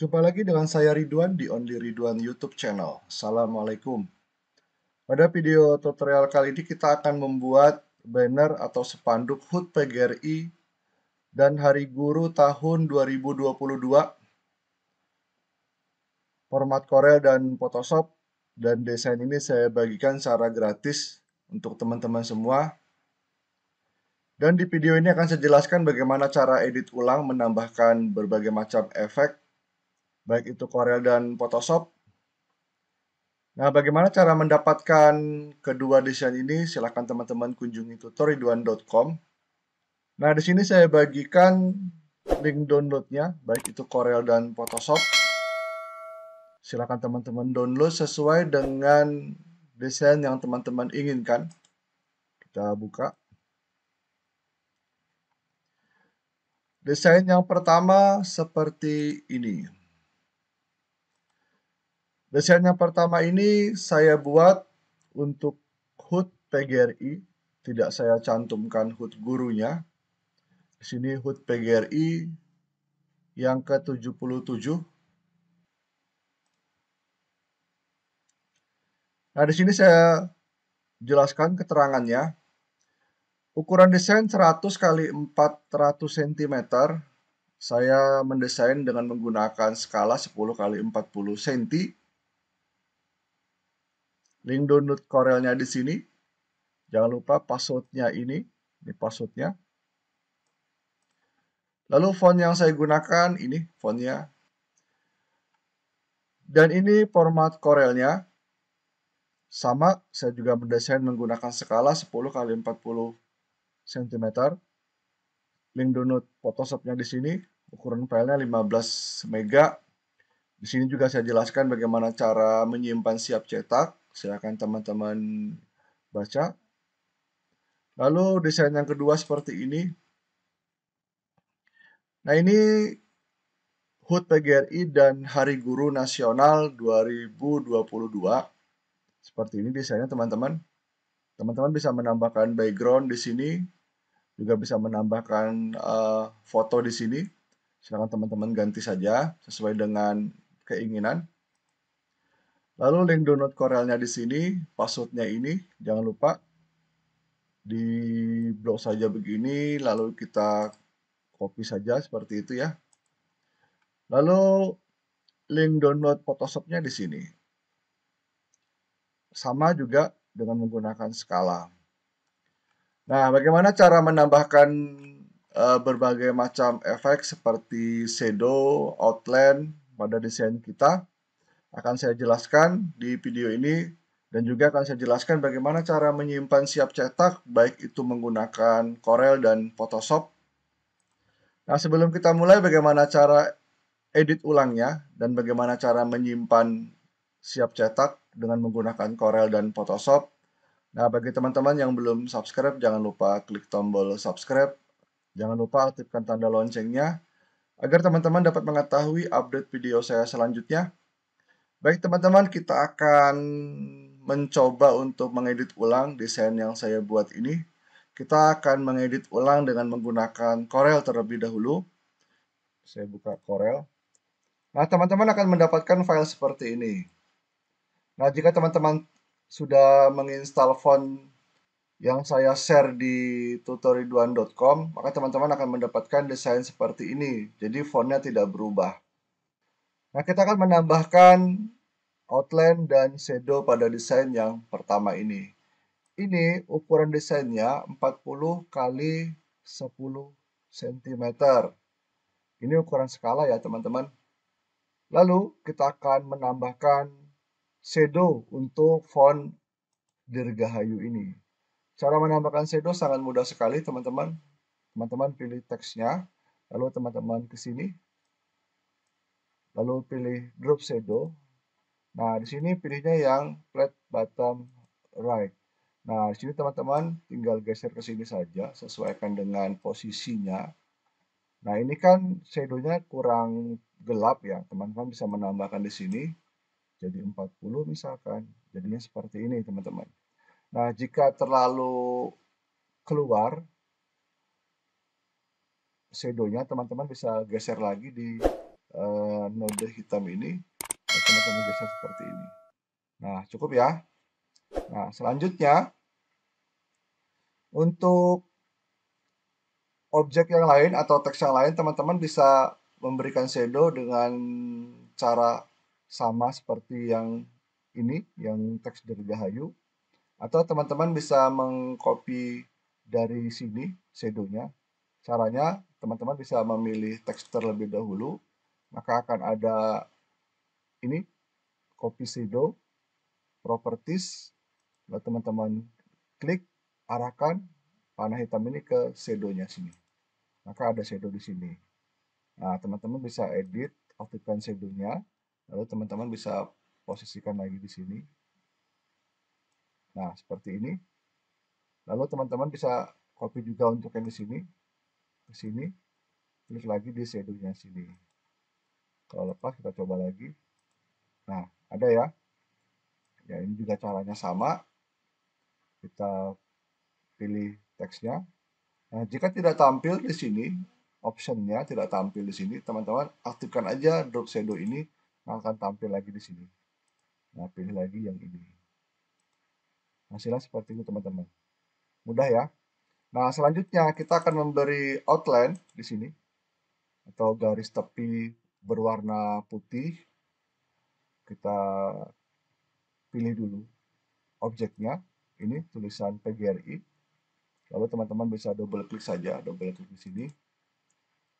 Jumpa lagi dengan saya Ridwan di Only Ridwan YouTube channel. Assalamualaikum. Pada video tutorial kali ini kita akan membuat banner atau sepanduk HUT PGRI dan Hari Guru tahun 2022 format Corel dan Photoshop dan desain ini saya bagikan secara gratis untuk teman-teman semua. Dan di video ini akan saya jelaskan bagaimana cara edit ulang menambahkan berbagai macam efek baik itu Corel dan Photoshop. Nah, bagaimana cara mendapatkan kedua desain ini? Silahkan teman-teman kunjungi tutoriduan.com. Nah, di sini saya bagikan link downloadnya, baik itu Corel dan Photoshop. Silahkan teman-teman download sesuai dengan desain yang teman-teman inginkan. Kita buka. Desain yang pertama seperti ini. Desain yang pertama ini saya buat untuk hood PGRI, tidak saya cantumkan hood gurunya. Di sini HUT PGRI yang ke-77. Nah, di sini saya jelaskan keterangannya. Ukuran desain 100 x 400 cm. Saya mendesain dengan menggunakan skala 10 x 40 cm Link download korelnya di sini. Jangan lupa passwordnya ini. Ini passwordnya. Lalu font yang saya gunakan ini fontnya. Dan ini format korelnya Sama, saya juga mendesain menggunakan skala 10 x 40 cm. Link download Photoshopnya di sini. Ukuran filenya 15 MB. Di sini juga saya jelaskan bagaimana cara menyimpan siap cetak. Silakan teman-teman baca. Lalu desain yang kedua seperti ini. Nah ini HUT PGRI dan Hari Guru Nasional 2022. Seperti ini desainnya teman-teman. Teman-teman bisa menambahkan background di sini, juga bisa menambahkan uh, foto di sini. Silahkan teman-teman ganti saja sesuai dengan keinginan. Lalu link download Corelnya di sini, passwordnya ini, jangan lupa di blok saja begini, lalu kita copy saja seperti itu ya. Lalu link download Photoshopnya di sini. Sama juga dengan menggunakan skala. Nah, bagaimana cara menambahkan uh, berbagai macam efek seperti shadow, outline pada desain kita? akan saya jelaskan di video ini dan juga akan saya jelaskan bagaimana cara menyimpan siap cetak baik itu menggunakan Corel dan Photoshop. Nah, sebelum kita mulai bagaimana cara edit ulangnya dan bagaimana cara menyimpan siap cetak dengan menggunakan Corel dan Photoshop. Nah, bagi teman-teman yang belum subscribe jangan lupa klik tombol subscribe. Jangan lupa aktifkan tanda loncengnya agar teman-teman dapat mengetahui update video saya selanjutnya. Baik teman-teman, kita akan mencoba untuk mengedit ulang desain yang saya buat ini. Kita akan mengedit ulang dengan menggunakan Corel terlebih dahulu. Saya buka Corel. Nah, teman-teman akan mendapatkan file seperti ini. Nah, jika teman-teman sudah menginstal font yang saya share di tutoriduan.com, maka teman-teman akan mendapatkan desain seperti ini. Jadi fontnya tidak berubah. Nah, kita akan menambahkan outline dan shadow pada desain yang pertama ini. Ini ukuran desainnya 40 kali 10 cm. Ini ukuran skala ya, teman-teman. Lalu, kita akan menambahkan shadow untuk font Dirgahayu ini. Cara menambahkan shadow sangat mudah sekali, teman-teman. Teman-teman pilih teksnya, lalu teman-teman ke sini, lalu pilih drop shadow nah di sini pilihnya yang flat bottom right nah di sini teman-teman tinggal geser ke sini saja sesuaikan dengan posisinya nah ini kan shadow-nya kurang gelap ya teman-teman bisa menambahkan di sini jadi 40 misalkan jadinya seperti ini teman-teman nah jika terlalu keluar shadow-nya teman-teman bisa geser lagi di uh, eh, node hitam ini teman-teman eh, geser seperti ini. Nah, cukup ya. Nah, selanjutnya untuk objek yang lain atau teks yang lain teman-teman bisa memberikan shadow dengan cara sama seperti yang ini yang teks dari Gahayu atau teman-teman bisa mengcopy dari sini shadow-nya. caranya teman-teman bisa memilih teks terlebih dahulu maka akan ada ini copy shadow properties lalu teman-teman klik arahkan panah hitam ini ke shadownya sini maka ada shadow di sini nah teman-teman bisa edit aktifkan shadownya lalu teman-teman bisa posisikan lagi di sini nah seperti ini lalu teman-teman bisa copy juga untuk yang di sini ke sini klik lagi di shadownya sini kalau lepas kita coba lagi nah ada ya ya ini juga caranya sama kita pilih teksnya nah jika tidak tampil di sini optionnya tidak tampil di sini teman-teman aktifkan aja drop shadow ini akan tampil lagi di sini nah pilih lagi yang ini hasilnya seperti ini teman-teman mudah ya nah selanjutnya kita akan memberi outline di sini atau garis tepi berwarna putih. Kita pilih dulu objeknya. Ini tulisan PGRI. Lalu teman-teman bisa double klik saja, double klik di sini.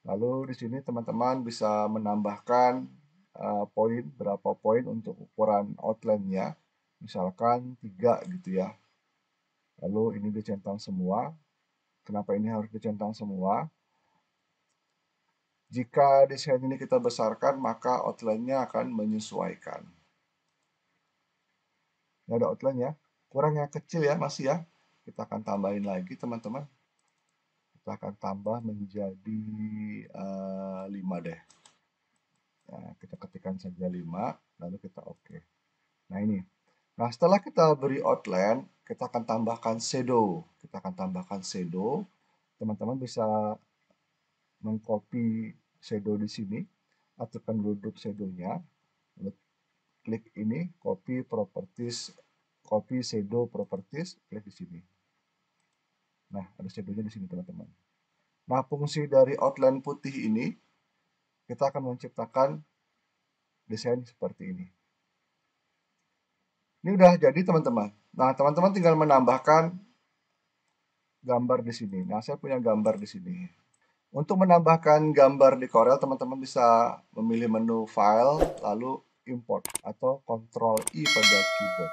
Lalu di sini teman-teman bisa menambahkan uh, poin, berapa poin untuk ukuran outline-nya. Misalkan 3 gitu ya. Lalu ini dicentang semua. Kenapa ini harus dicentang semua? Jika desain ini kita besarkan, maka outline-nya akan menyesuaikan. Ini ada outline ya. Kurang yang kecil ya, masih ya. Kita akan tambahin lagi, teman-teman. Kita akan tambah menjadi uh, eh, 5 deh. Nah, kita ketikkan saja 5, lalu kita oke. Okay. Nah, ini. Nah, setelah kita beri outline, kita akan tambahkan shadow. Kita akan tambahkan shadow. Teman-teman bisa mengcopy shadow di sini, aturkan dulu drop shadownya, lalu klik ini, copy properties, copy shadow properties, klik di sini. Nah, ada shadownya di sini teman-teman. Nah, fungsi dari outline putih ini, kita akan menciptakan desain seperti ini. Ini udah jadi teman-teman. Nah, teman-teman tinggal menambahkan gambar di sini. Nah, saya punya gambar di sini. Untuk menambahkan gambar di Corel, teman-teman bisa memilih menu File, lalu Import, atau Ctrl I pada keyboard.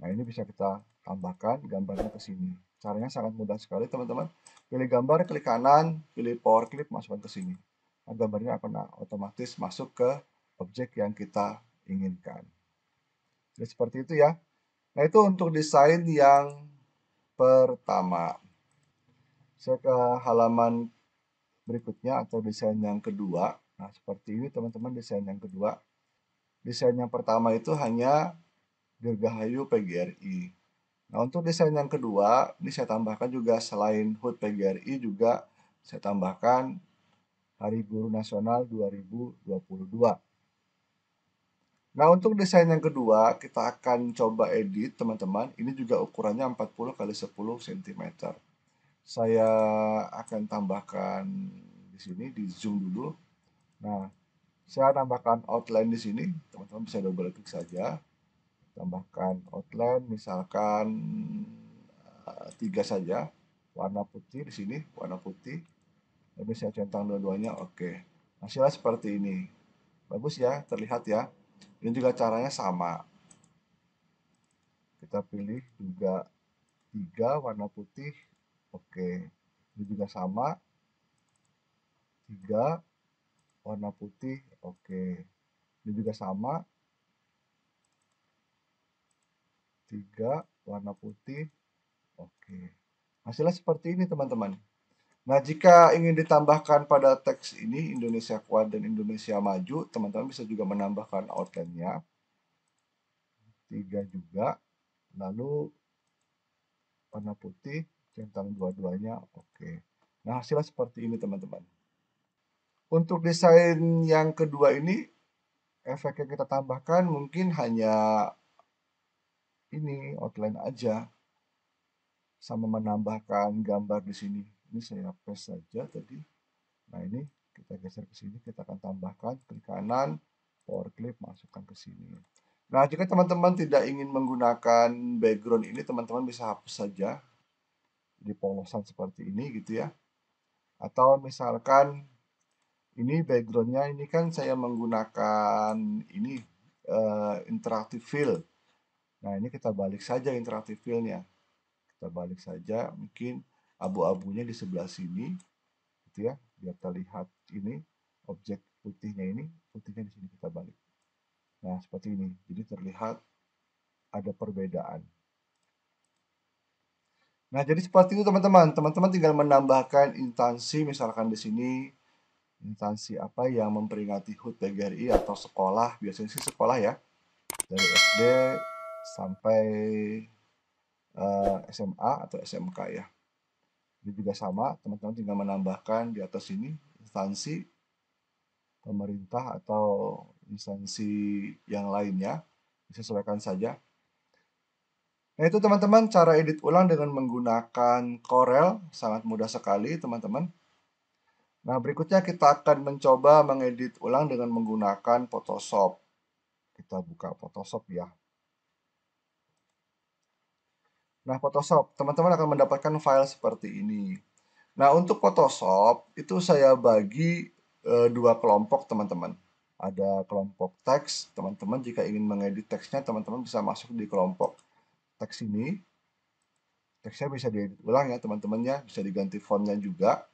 Nah, ini bisa kita tambahkan gambarnya ke sini. Caranya sangat mudah sekali, teman-teman. Pilih gambar, klik kanan, pilih power clip, masukkan ke sini. Nah, gambarnya akan otomatis masuk ke objek yang kita inginkan. Jadi seperti itu ya. Nah, itu untuk desain yang pertama. Saya ke halaman berikutnya atau desain yang kedua. Nah, seperti ini teman-teman desain yang kedua. Desain yang pertama itu hanya Dirgahayu PGRI. Nah, untuk desain yang kedua, ini saya tambahkan juga selain HUT PGRI juga saya tambahkan Hari Guru Nasional 2022. Nah, untuk desain yang kedua, kita akan coba edit, teman-teman. Ini juga ukurannya 40 x 10 cm saya akan tambahkan di sini di zoom dulu. Nah, saya tambahkan outline di sini, teman-teman bisa double klik saja. Tambahkan outline misalkan uh, tiga saja, warna putih di sini, warna putih. Lalu saya centang dua-duanya, oke. Hasilnya seperti ini. Bagus ya, terlihat ya. Ini juga caranya sama. Kita pilih juga tiga warna putih, Oke, ini juga sama. Tiga warna putih. Oke. Ini juga sama. Tiga warna putih. Oke. Hasilnya seperti ini, teman-teman. Nah, jika ingin ditambahkan pada teks ini Indonesia kuat dan Indonesia maju, teman-teman bisa juga menambahkan outline-nya. Tiga juga. Lalu warna putih centang dua-duanya oke okay. nah hasilnya seperti ini teman-teman untuk desain yang kedua ini efek yang kita tambahkan mungkin hanya ini outline aja sama menambahkan gambar di sini ini saya paste saja tadi nah ini kita geser ke sini kita akan tambahkan klik kanan power clip masukkan ke sini nah jika teman-teman tidak ingin menggunakan background ini teman-teman bisa hapus saja di polosan seperti ini gitu ya atau misalkan ini backgroundnya ini kan saya menggunakan ini uh, interactive fill nah ini kita balik saja interactive fillnya kita balik saja mungkin abu-abunya di sebelah sini gitu ya biar terlihat ini objek putihnya ini putihnya di sini kita balik nah seperti ini jadi terlihat ada perbedaan Nah, jadi seperti itu teman-teman. Teman-teman tinggal menambahkan instansi misalkan di sini instansi apa yang memperingati HUT PGRI atau sekolah, biasanya sih sekolah ya. Dari SD sampai uh, eh, SMA atau SMK ya. Ini juga sama, teman-teman tinggal menambahkan di atas ini instansi pemerintah atau instansi yang lainnya disesuaikan saja Nah itu teman-teman cara edit ulang dengan menggunakan Corel sangat mudah sekali teman-teman. Nah berikutnya kita akan mencoba mengedit ulang dengan menggunakan Photoshop. Kita buka Photoshop ya. Nah Photoshop teman-teman akan mendapatkan file seperti ini. Nah untuk Photoshop itu saya bagi e, dua kelompok teman-teman ada kelompok teks teman-teman jika ingin mengedit teksnya teman-teman bisa masuk di kelompok teks ini. Teksnya bisa diedit ulang ya teman-temannya, bisa diganti fontnya juga.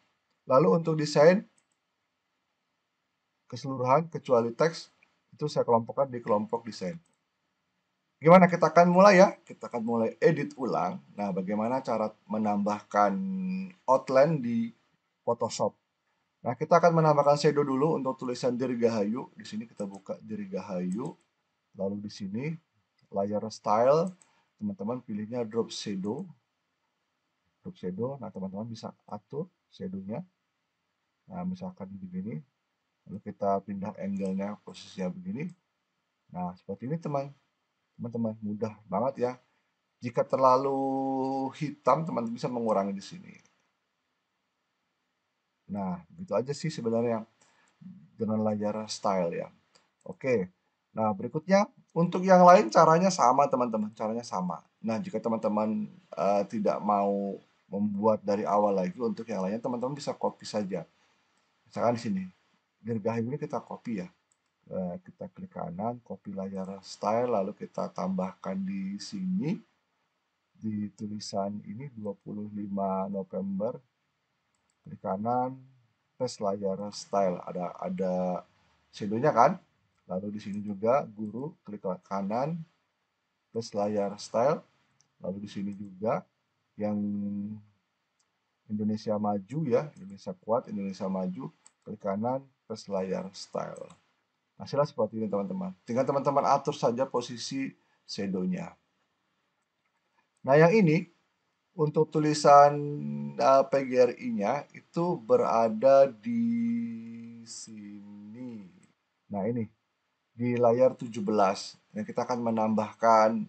Lalu untuk desain keseluruhan kecuali teks itu saya kelompokkan di kelompok desain. Gimana kita akan mulai ya? Kita akan mulai edit ulang. Nah, bagaimana cara menambahkan outline di Photoshop? Nah, kita akan menambahkan shadow dulu untuk tulisan Dirgahayu. Di sini kita buka Dirgahayu. Lalu di sini layar style teman-teman pilihnya drop shadow drop shadow nah teman-teman bisa atur shadownya nah misalkan begini lalu kita pindah angle-nya posisinya begini nah seperti ini teman teman-teman mudah banget ya jika terlalu hitam teman, -teman bisa mengurangi di sini nah begitu aja sih sebenarnya dengan layar style ya oke Nah, berikutnya untuk yang lain caranya sama teman-teman, caranya sama. Nah, jika teman-teman uh, tidak mau membuat dari awal lagi untuk yang lainnya teman-teman bisa copy saja. Misalkan di sini, gergahi ini kita copy ya. Uh, kita klik kanan, copy layar style, lalu kita tambahkan di sini di tulisan ini 25 November. Klik kanan, tes layar style. Ada ada shadownya kan? Lalu di sini juga guru klik kanan plus layar style. Lalu di sini juga yang Indonesia maju ya, Indonesia kuat, Indonesia maju, klik kanan plus layar style. Hasilnya nah, seperti ini teman-teman. Tinggal teman-teman atur saja posisi shadow Nah yang ini untuk tulisan uh, eh, PGRI-nya itu berada di sini. Nah ini di layar 17. dan kita akan menambahkan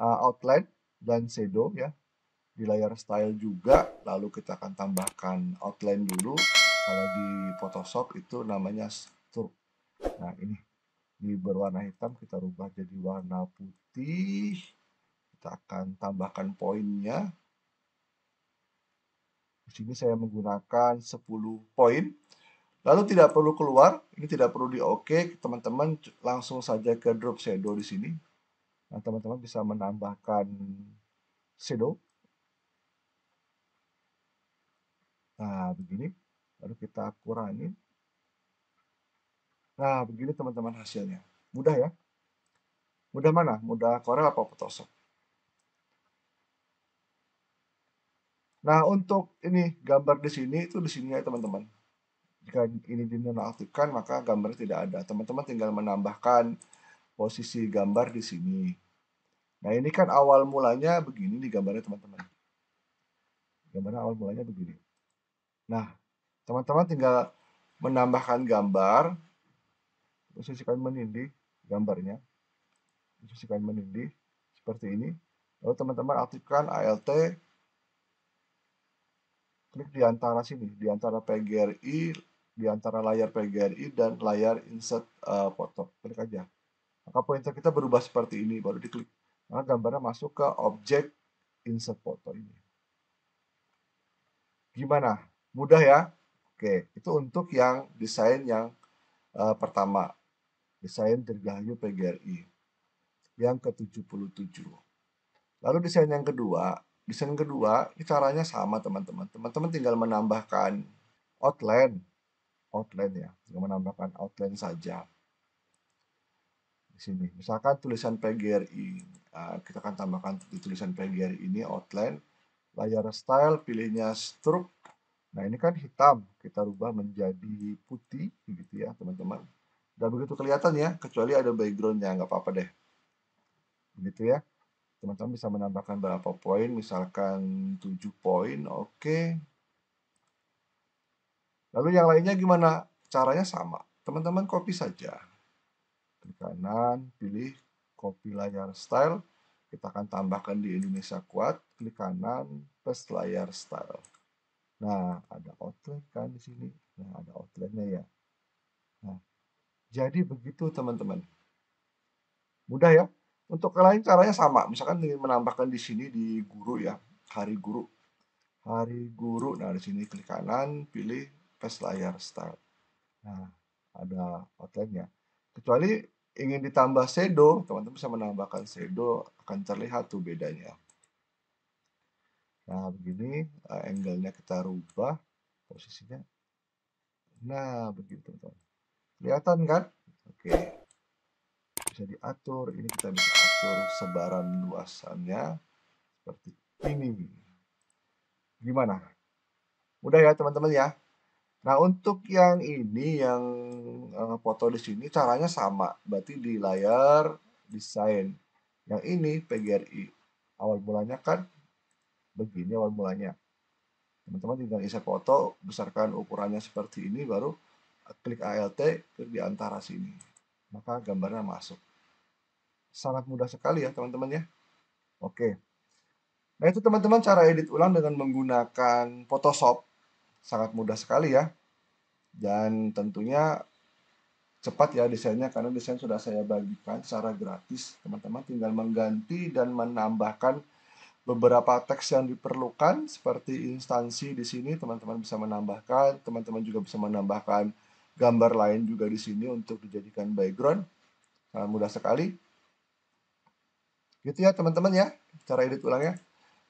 uh, outline dan shadow ya. Di layar style juga, lalu kita akan tambahkan outline dulu. Kalau di Photoshop itu namanya stroke. Nah, ini di berwarna hitam kita rubah jadi warna putih. Kita akan tambahkan poinnya. Di sini saya menggunakan 10 poin Lalu tidak perlu keluar, ini tidak perlu di oke, teman-teman langsung saja ke drop shadow di sini. Nah, teman-teman bisa menambahkan shadow. Nah, begini. Lalu kita kurangi Nah, begini teman-teman hasilnya. Mudah ya? Mudah mana? Mudah Corel atau Photoshop? Nah, untuk ini gambar di sini itu di sini ya, teman-teman. Jika ini dinonaktifkan, maka gambar tidak ada. Teman-teman tinggal menambahkan posisi gambar di sini. Nah, ini kan awal mulanya begini nih gambarnya, teman-teman. Gambarnya awal mulanya begini. Nah, teman-teman tinggal menambahkan gambar, posisikan menindih gambarnya, posisikan menindih seperti ini. Lalu teman-teman aktifkan ALT, klik di antara sini, di antara PGRI, di antara layar PGRI dan layar insert uh, foto. Klik aja. Maka pointer kita berubah seperti ini, baru diklik. Maka gambarnya masuk ke objek insert foto ini. Gimana? Mudah ya? Oke, itu untuk yang desain yang uh, pertama. Desain Dirgahayu PGRI. Yang ke-77. Lalu desain yang kedua. Desain kedua, caranya sama teman-teman. Teman-teman tinggal menambahkan outline outline ya dengan menambahkan outline saja di sini misalkan tulisan PGRI nah, kita akan tambahkan di tulisan PGRI ini outline layar style pilihnya stroke nah ini kan hitam kita rubah menjadi putih gitu ya teman-teman dan begitu kelihatan ya kecuali ada backgroundnya nggak apa-apa deh begitu ya teman-teman bisa menambahkan berapa poin misalkan 7 poin oke okay. Lalu yang lainnya gimana? Caranya sama. Teman-teman copy saja. Ke kanan, pilih copy layar style. Kita akan tambahkan di Indonesia Kuat. Klik kanan, paste layar style. Nah, ada outlet kan di sini. Nah, ada outletnya ya. Nah, jadi begitu teman-teman. Mudah ya. Untuk yang lain caranya sama. Misalkan ingin menambahkan di sini di guru ya. Hari guru. Hari guru. Nah, di sini klik kanan, pilih Pes layar start. Nah, ada outline Kecuali ingin ditambah shadow, teman-teman bisa menambahkan shadow, akan terlihat tuh bedanya. Nah, begini eh, angle-nya kita rubah posisinya. Nah, begitu teman-teman. Kelihatan kan? Oke. Okay. Bisa diatur, ini kita bisa atur sebaran luasannya seperti ini. Gimana? Mudah ya teman-teman ya? Nah, untuk yang ini yang uh, foto di sini caranya sama, berarti di layar desain. Yang ini PGRI. Awal mulanya kan begini awal mulanya. Teman-teman tinggal isi foto, besarkan ukurannya seperti ini baru klik ALT klik di antara sini. Maka gambarnya masuk. Sangat mudah sekali ya, teman-teman ya. Oke. Nah, itu teman-teman cara edit ulang dengan menggunakan Photoshop sangat mudah sekali ya dan tentunya cepat ya desainnya karena desain sudah saya bagikan secara gratis teman-teman tinggal mengganti dan menambahkan beberapa teks yang diperlukan seperti instansi di sini teman-teman bisa menambahkan teman-teman juga bisa menambahkan gambar lain juga di sini untuk dijadikan background sangat mudah sekali gitu ya teman-teman ya cara edit ulangnya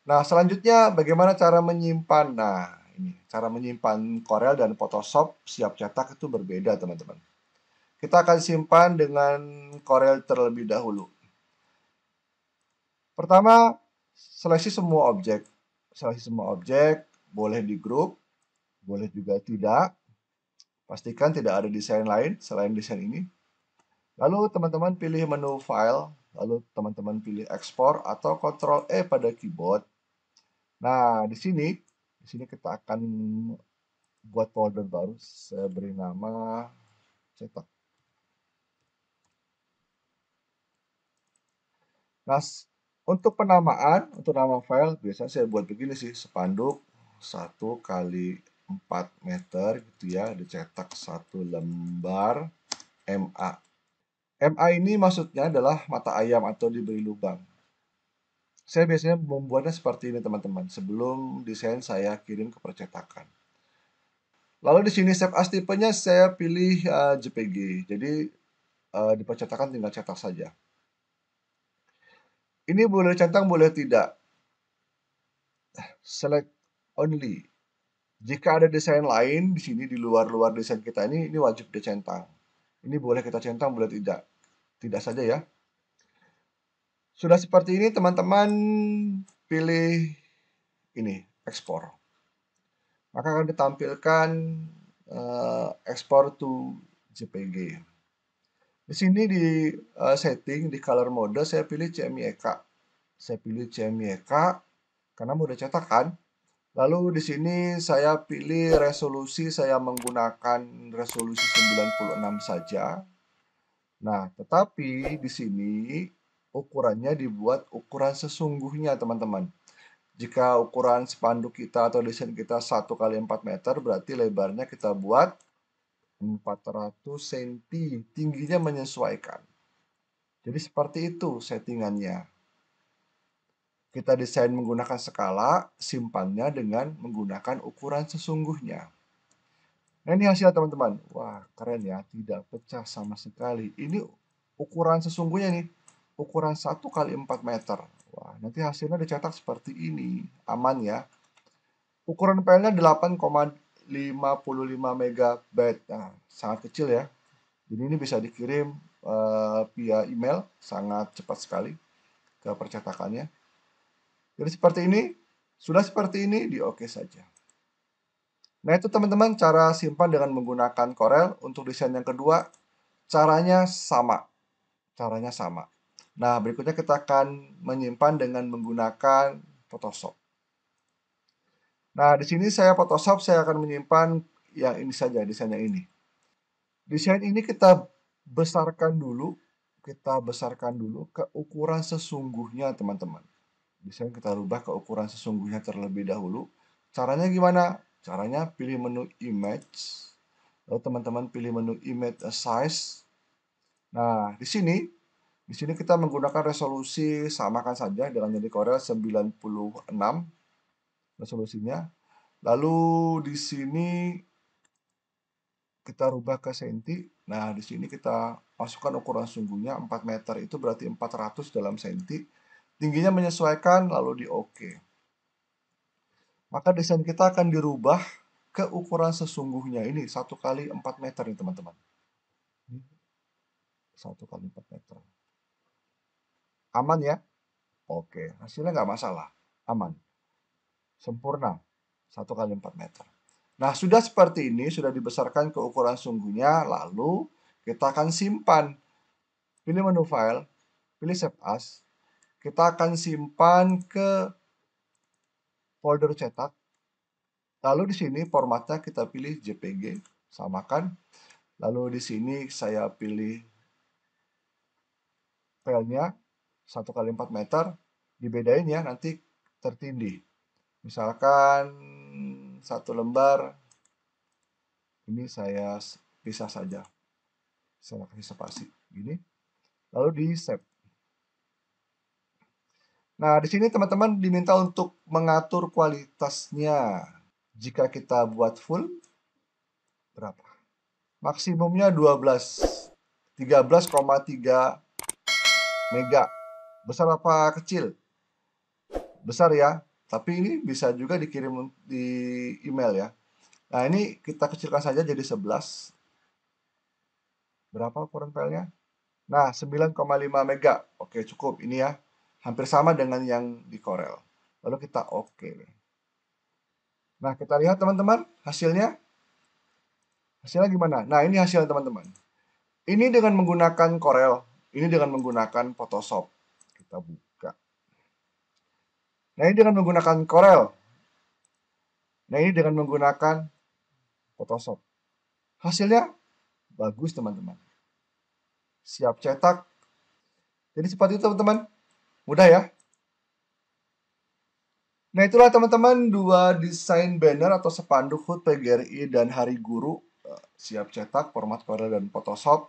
nah selanjutnya bagaimana cara menyimpan nah ini. Cara menyimpan Corel dan Photoshop siap cetak itu berbeda, teman-teman. Kita akan simpan dengan Corel terlebih dahulu. Pertama, seleksi semua objek. Seleksi semua objek, boleh di grup, boleh juga tidak. Pastikan tidak ada desain lain selain desain ini. Lalu teman-teman pilih menu file, lalu teman-teman pilih ekspor atau Ctrl E pada keyboard. Nah, di sini di sini kita akan buat folder baru saya beri nama cetak nah untuk penamaan untuk nama file biasanya saya buat begini sih sepanduk satu kali 4 meter gitu ya dicetak satu lembar MA MA ini maksudnya adalah mata ayam atau diberi lubang saya biasanya membuatnya seperti ini teman-teman, sebelum desain saya kirim ke percetakan. Lalu di sini save as tipenya saya pilih uh, eh, JPG, jadi uh, di percetakan tinggal cetak saja. Ini boleh centang, boleh tidak. Select only. Jika ada desain lain di sini di luar-luar desain kita ini, ini wajib dicentang. Ini boleh kita centang, boleh tidak. Tidak saja ya. Sudah seperti ini teman-teman pilih ini ekspor. Maka akan ditampilkan uh, ekspor to JPG. Di sini di uh, setting di color mode saya pilih CMYK. Saya pilih CMYK karena mode cetakan Lalu di sini saya pilih resolusi saya menggunakan resolusi 96 saja. Nah, tetapi di sini ukurannya dibuat ukuran sesungguhnya teman-teman. Jika ukuran spanduk kita atau desain kita 1 kali 4 meter, berarti lebarnya kita buat 400 cm, tingginya menyesuaikan. Jadi seperti itu settingannya. Kita desain menggunakan skala, simpannya dengan menggunakan ukuran sesungguhnya. Nah ini hasilnya teman-teman. Wah keren ya, tidak pecah sama sekali. Ini ukuran sesungguhnya nih ukuran 1 kali 4 meter. Wah, nanti hasilnya dicetak seperti ini. Aman ya. Ukuran file-nya 8,55 MB. Nah, sangat kecil ya. Jadi ini bisa dikirim uh, via email, sangat cepat sekali ke percetakannya. Jadi seperti ini, sudah seperti ini, di oke -okay saja. Nah itu teman-teman cara simpan dengan menggunakan Corel untuk desain yang kedua, caranya sama. Caranya sama. Nah, berikutnya kita akan menyimpan dengan menggunakan Photoshop. Nah, di sini saya Photoshop, saya akan menyimpan yang ini saja, desainnya ini. Desain ini kita besarkan dulu, kita besarkan dulu ke ukuran sesungguhnya, teman-teman. Desain kita rubah ke ukuran sesungguhnya terlebih dahulu. Caranya gimana? Caranya pilih menu image, lalu teman-teman pilih menu image size. Nah, di sini di sini kita menggunakan resolusi samakan saja dengan yang di Corel 96 resolusinya. Lalu di sini kita rubah ke senti. Nah, di sini kita masukkan ukuran sungguhnya 4 meter itu berarti 400 dalam senti. Tingginya menyesuaikan lalu di OK. Maka desain kita akan dirubah ke ukuran sesungguhnya ini satu kali 4 meter nih teman-teman. Satu kali 4 meter. Aman ya? Oke, hasilnya nggak masalah. Aman. Sempurna. satu kali 4 meter. Nah, sudah seperti ini, sudah dibesarkan ke ukuran sungguhnya, lalu kita akan simpan. Pilih menu file, pilih save as. Kita akan simpan ke folder cetak. Lalu di sini formatnya kita pilih JPG, samakan. Lalu di sini saya pilih filenya, 1 kali 4 meter dibedain ya nanti tertindih misalkan satu lembar ini saya pisah saja saya kasih spasi gini lalu di save nah di sini teman-teman diminta untuk mengatur kualitasnya jika kita buat full berapa maksimumnya 12 13,3 mega Besar apa kecil? Besar ya, tapi ini bisa juga dikirim di email ya. Nah ini kita kecilkan saja jadi 11. Berapa ukuran filenya? Nah 9,5 mega. Oke cukup ini ya. Hampir sama dengan yang di Corel. Lalu kita oke. Okay. Nah kita lihat teman-teman hasilnya. Hasilnya gimana? Nah ini hasilnya teman-teman. Ini dengan menggunakan Corel. Ini dengan menggunakan Photoshop kita buka. Nah ini dengan menggunakan Corel. Nah ini dengan menggunakan Photoshop. Hasilnya bagus teman-teman. Siap cetak. Jadi seperti itu teman-teman. Mudah ya. Nah itulah teman-teman dua desain banner atau sepanduk HUT PGRI dan Hari Guru. Eh, siap cetak, format Corel dan Photoshop